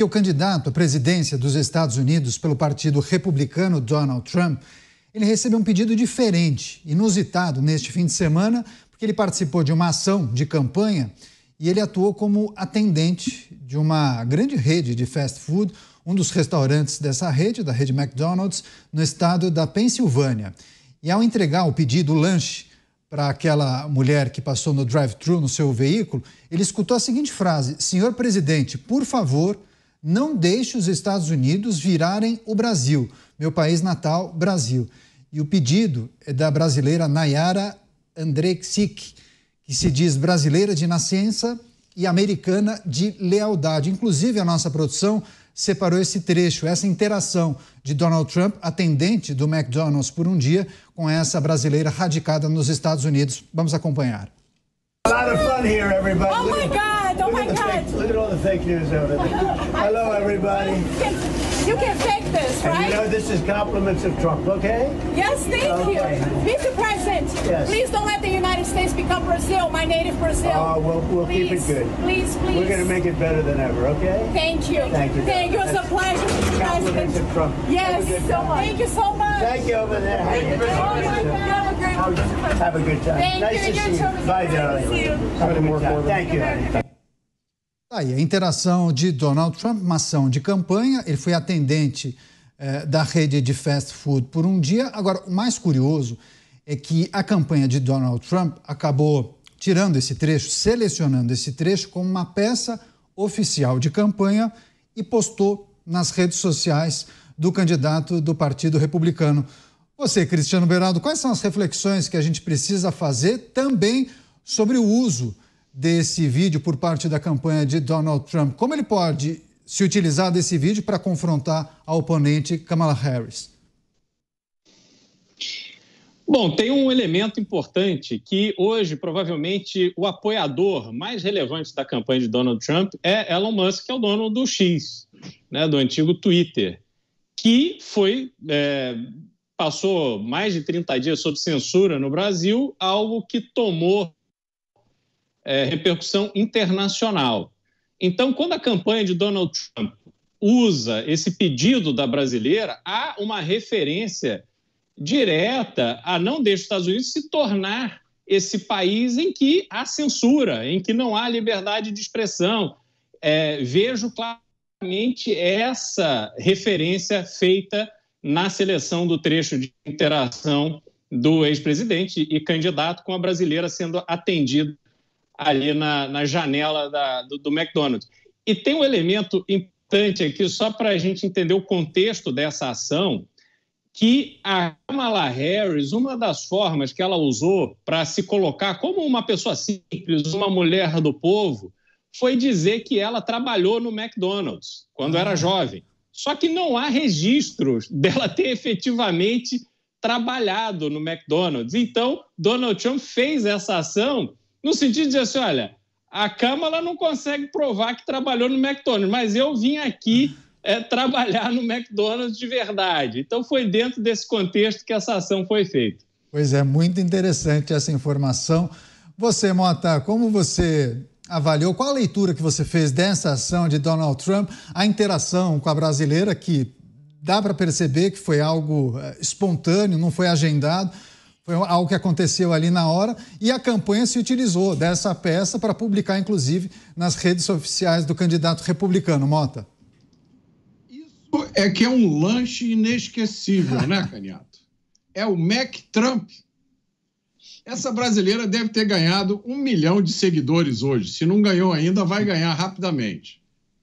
que o candidato à presidência dos Estados Unidos pelo Partido Republicano, Donald Trump, ele recebeu um pedido diferente, inusitado neste fim de semana, porque ele participou de uma ação de campanha e ele atuou como atendente de uma grande rede de fast food, um dos restaurantes dessa rede, da rede McDonald's, no estado da Pensilvânia. E ao entregar o pedido, o lanche, para aquela mulher que passou no drive-thru no seu veículo, ele escutou a seguinte frase: Senhor presidente, por favor, não deixe os Estados Unidos virarem o Brasil, meu país natal, Brasil. E o pedido é da brasileira Nayara Andreksik, que se diz brasileira de nascença e americana de lealdade. Inclusive, a nossa produção separou esse trecho, essa interação de Donald Trump, atendente do McDonald's por um dia, com essa brasileira radicada nos Estados Unidos. Vamos acompanhar. A lot of fun here, everybody. Oh, oh look my at, God! Oh my God! Fake, look at all the fake news over there. Hello, everybody. You can take this, right? And you know this is compliments of Trump, okay? Yes, thank okay. you. Mr. President, yes. please don't let the United States become Brazil, my native Brazil. Oh, uh, we'll, we'll keep it good. Please, please. We're going to make it better than ever, okay? Thank you. Thank you. Thank you. It's a pleasure, Mr. President. Of Trump. Yes, so much. Thank you so much. Thank you over there. Thank you. Have a great Have a good time. Thank nice you. to see you. Bye, darling. Have a good time. Thank you. Tá aí, a interação de Donald Trump, uma ação de campanha, ele foi atendente eh, da rede de fast food por um dia. Agora, o mais curioso é que a campanha de Donald Trump acabou tirando esse trecho, selecionando esse trecho como uma peça oficial de campanha e postou nas redes sociais do candidato do Partido Republicano. Você, Cristiano Beraldo, quais são as reflexões que a gente precisa fazer também sobre o uso? desse vídeo por parte da campanha de Donald Trump. Como ele pode se utilizar desse vídeo para confrontar a oponente Kamala Harris? Bom, tem um elemento importante que hoje, provavelmente, o apoiador mais relevante da campanha de Donald Trump é Elon Musk, que é o dono do X, né, do antigo Twitter, que foi. É, passou mais de 30 dias sob censura no Brasil, algo que tomou é, repercussão internacional. Então, quando a campanha de Donald Trump usa esse pedido da brasileira, há uma referência direta a não deixar os Estados Unidos se tornar esse país em que há censura, em que não há liberdade de expressão. É, vejo claramente essa referência feita na seleção do trecho de interação do ex-presidente e candidato, com a brasileira sendo atendida ali na, na janela da, do, do McDonald's. E tem um elemento importante aqui, só para a gente entender o contexto dessa ação, que a Kamala Harris, uma das formas que ela usou para se colocar como uma pessoa simples, uma mulher do povo, foi dizer que ela trabalhou no McDonald's quando era uhum. jovem. Só que não há registros dela ter efetivamente trabalhado no McDonald's. Então, Donald Trump fez essa ação no sentido de assim, olha, a Câmara não consegue provar que trabalhou no McDonald's, mas eu vim aqui é, trabalhar no McDonald's de verdade. Então foi dentro desse contexto que essa ação foi feita. Pois é, muito interessante essa informação. Você, Mota, como você avaliou, qual a leitura que você fez dessa ação de Donald Trump, a interação com a brasileira, que dá para perceber que foi algo é, espontâneo, não foi agendado, foi algo que aconteceu ali na hora e a campanha se utilizou dessa peça para publicar, inclusive, nas redes oficiais do candidato republicano. Mota. Isso é que é um lanche inesquecível, né, Caniato? É o Mac Trump. Essa brasileira deve ter ganhado um milhão de seguidores hoje. Se não ganhou ainda, vai ganhar rapidamente.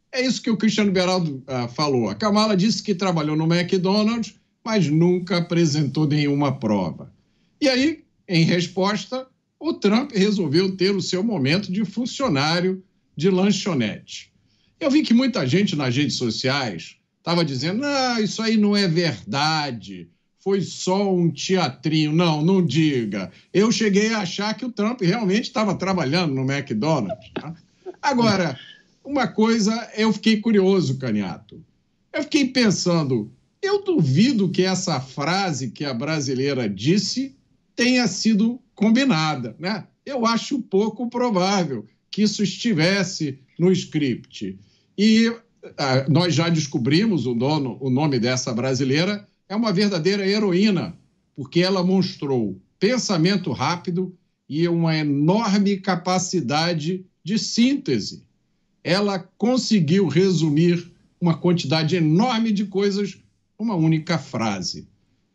É isso que o Cristiano Beraldo ah, falou. A Kamala disse que trabalhou no McDonald's, mas nunca apresentou nenhuma prova. E aí, em resposta, o Trump resolveu ter o seu momento de funcionário de lanchonete. Eu vi que muita gente nas redes sociais estava dizendo: ah, isso aí não é verdade, foi só um teatrinho. Não, não diga. Eu cheguei a achar que o Trump realmente estava trabalhando no McDonald's. Tá? Agora, uma coisa eu fiquei curioso, Caniato. Eu fiquei pensando, eu duvido que essa frase que a brasileira disse tenha sido combinada. Né? Eu acho pouco provável que isso estivesse no script. E ah, nós já descobrimos o, dono, o nome dessa brasileira, é uma verdadeira heroína, porque ela mostrou pensamento rápido e uma enorme capacidade de síntese. Ela conseguiu resumir uma quantidade enorme de coisas numa única frase.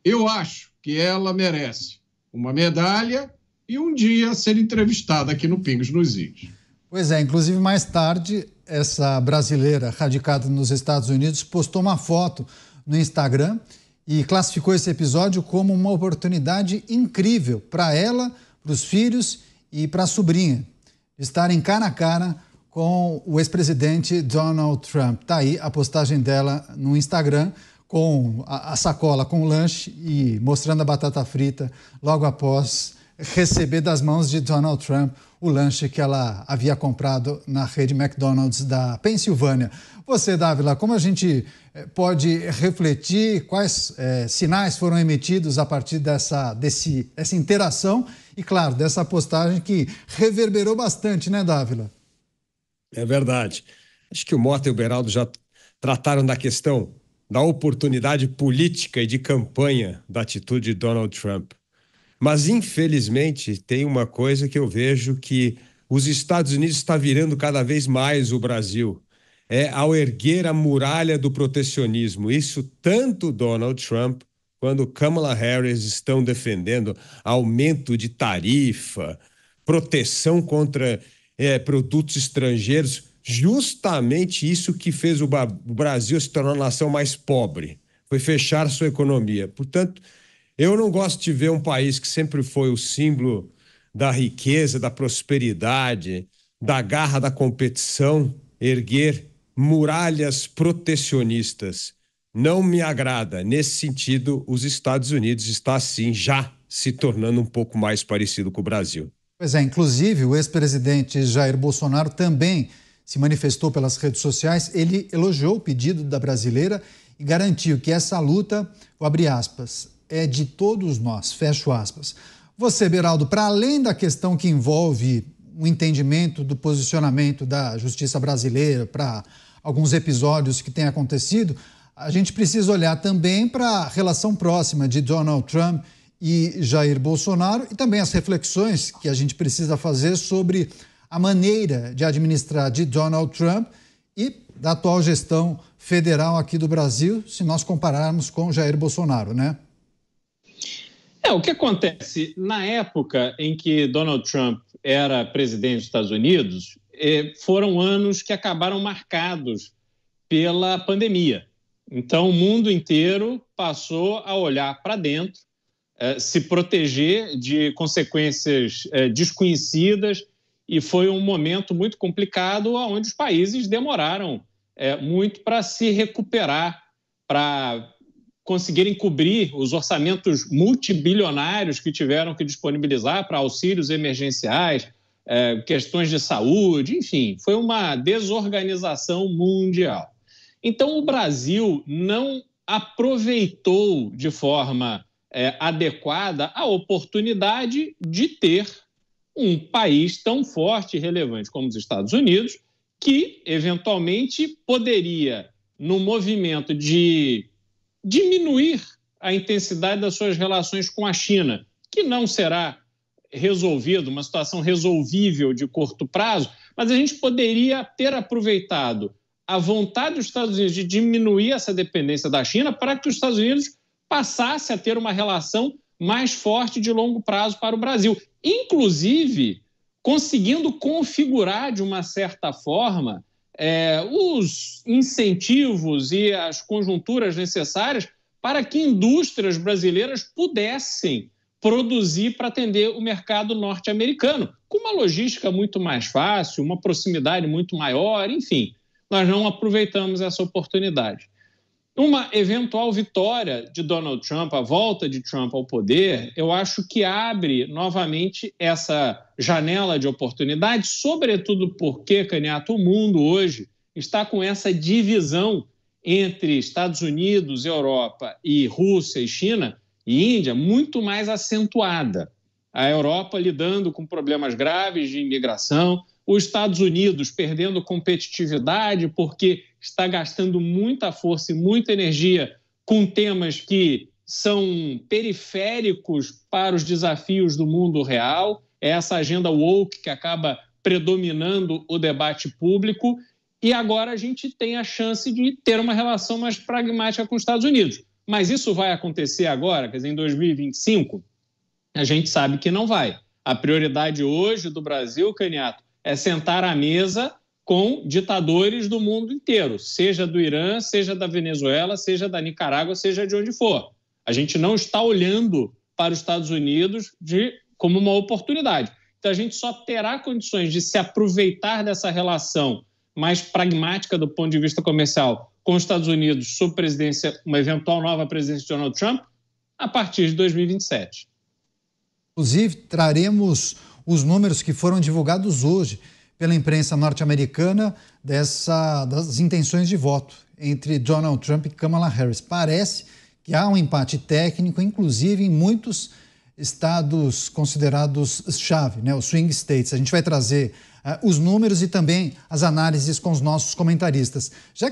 Eu acho que ela merece uma medalha e um dia ser entrevistada aqui no Pingos nos Índios. Pois é, inclusive mais tarde, essa brasileira radicada nos Estados Unidos postou uma foto no Instagram e classificou esse episódio como uma oportunidade incrível para ela, para os filhos e para a sobrinha estarem cara a cara com o ex-presidente Donald Trump. Está aí a postagem dela no Instagram com a, a sacola com o lanche e mostrando a batata frita logo após receber das mãos de Donald Trump o lanche que ela havia comprado na rede McDonald's da Pensilvânia. Você, Dávila, como a gente eh, pode refletir quais é, sinais foram emitidos a partir dessa, desse, dessa interação e, claro, dessa postagem que reverberou bastante, né, Dávila? É verdade. Acho que o Mota e o Beraldo já trataram da questão da oportunidade política e de campanha da atitude de Donald Trump. Mas, infelizmente, tem uma coisa que eu vejo que os Estados Unidos está virando cada vez mais o Brasil. É ao erguer a muralha do protecionismo. Isso tanto Donald Trump quanto Kamala Harris estão defendendo aumento de tarifa, proteção contra é, produtos estrangeiros justamente isso que fez o Brasil se tornar a nação mais pobre, foi fechar sua economia. Portanto, eu não gosto de ver um país que sempre foi o símbolo da riqueza, da prosperidade, da garra da competição, erguer muralhas protecionistas. Não me agrada. Nesse sentido, os Estados Unidos está sim já se tornando um pouco mais parecido com o Brasil. Pois é, inclusive o ex-presidente Jair Bolsonaro também se manifestou pelas redes sociais, ele elogiou o pedido da brasileira e garantiu que essa luta, aspas, é de todos nós, fecho aspas. Você, Beraldo, para além da questão que envolve o um entendimento do posicionamento da justiça brasileira para alguns episódios que têm acontecido, a gente precisa olhar também para a relação próxima de Donald Trump e Jair Bolsonaro e também as reflexões que a gente precisa fazer sobre a maneira de administrar de Donald Trump e da atual gestão federal aqui do Brasil, se nós compararmos com Jair Bolsonaro, né? É, o que acontece? Na época em que Donald Trump era presidente dos Estados Unidos, é, foram anos que acabaram marcados pela pandemia. Então, o mundo inteiro passou a olhar para dentro, é, se proteger de consequências é, desconhecidas e foi um momento muito complicado onde os países demoraram é, muito para se recuperar, para conseguirem cobrir os orçamentos multibilionários que tiveram que disponibilizar para auxílios emergenciais, é, questões de saúde, enfim, foi uma desorganização mundial. Então, o Brasil não aproveitou de forma é, adequada a oportunidade de ter um país tão forte e relevante como os Estados Unidos, que eventualmente poderia, no movimento de diminuir a intensidade das suas relações com a China, que não será resolvido, uma situação resolvível de curto prazo, mas a gente poderia ter aproveitado a vontade dos Estados Unidos de diminuir essa dependência da China para que os Estados Unidos passasse a ter uma relação mais forte de longo prazo para o Brasil. Inclusive, conseguindo configurar de uma certa forma é, os incentivos e as conjunturas necessárias para que indústrias brasileiras pudessem produzir para atender o mercado norte-americano, com uma logística muito mais fácil, uma proximidade muito maior, enfim. Nós não aproveitamos essa oportunidade. Uma eventual vitória de Donald Trump, a volta de Trump ao poder, eu acho que abre novamente essa janela de oportunidade, sobretudo porque, Caniato, o mundo hoje está com essa divisão entre Estados Unidos, Europa e Rússia e China e Índia muito mais acentuada. A Europa lidando com problemas graves de imigração, os Estados Unidos perdendo competitividade porque está gastando muita força e muita energia com temas que são periféricos para os desafios do mundo real, é essa agenda woke que acaba predominando o debate público, e agora a gente tem a chance de ter uma relação mais pragmática com os Estados Unidos. Mas isso vai acontecer agora, quer dizer, em 2025? A gente sabe que não vai. A prioridade hoje do Brasil, Caniato, é sentar à mesa com ditadores do mundo inteiro, seja do Irã, seja da Venezuela, seja da Nicarágua, seja de onde for. A gente não está olhando para os Estados Unidos de, como uma oportunidade. Então, a gente só terá condições de se aproveitar dessa relação mais pragmática do ponto de vista comercial com os Estados Unidos sob presidência, uma eventual nova presidência de Donald Trump, a partir de 2027. Inclusive, traremos os números que foram divulgados hoje pela imprensa norte-americana dessa das intenções de voto entre Donald Trump e Kamala Harris. Parece que há um empate técnico, inclusive em muitos estados considerados chave, né, os swing states. A gente vai trazer uh, os números e também as análises com os nossos comentaristas. Já